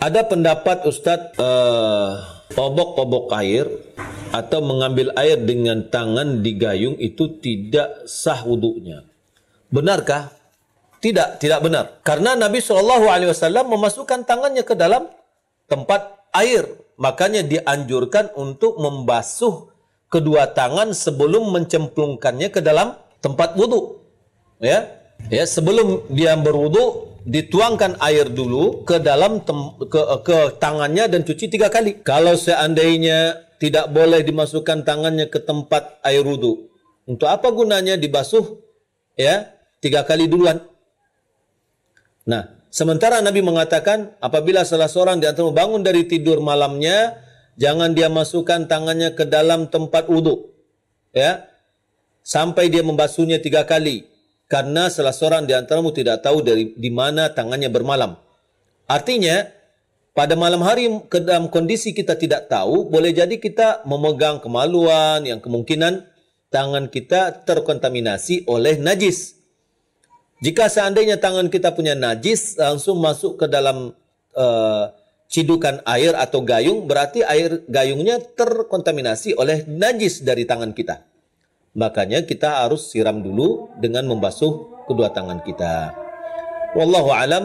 Ada pendapat Ustadz uh, eh, Pobok-pobok air atau mengambil air dengan tangan digayung itu tidak sah wudhunya. Benarkah? Tidak, tidak benar. Karena Nabi Shallallahu Alaihi Wasallam memasukkan tangannya ke dalam tempat air. Makanya dianjurkan untuk membasuh kedua tangan sebelum mencemplungkannya ke dalam tempat wudhu. Ya, ya sebelum dia berwudhu dituangkan air dulu ke dalam ke, ke tangannya dan cuci tiga kali. Kalau seandainya tidak boleh dimasukkan tangannya ke tempat air wudhu, untuk apa gunanya dibasuh ya tiga kali duluan? Nah, sementara Nabi mengatakan apabila salah seorang di antara bangun dari tidur malamnya, jangan dia masukkan tangannya ke dalam tempat wudhu, ya sampai dia membasuhnya tiga kali karena salah seorang di antaramu tidak tahu dari di mana tangannya bermalam. Artinya, pada malam hari ke dalam kondisi kita tidak tahu, boleh jadi kita memegang kemaluan yang kemungkinan tangan kita terkontaminasi oleh najis. Jika seandainya tangan kita punya najis langsung masuk ke dalam uh, cidukan air atau gayung, berarti air gayungnya terkontaminasi oleh najis dari tangan kita. Makanya kita harus siram dulu dengan membasuh kedua tangan kita. Wallahu alam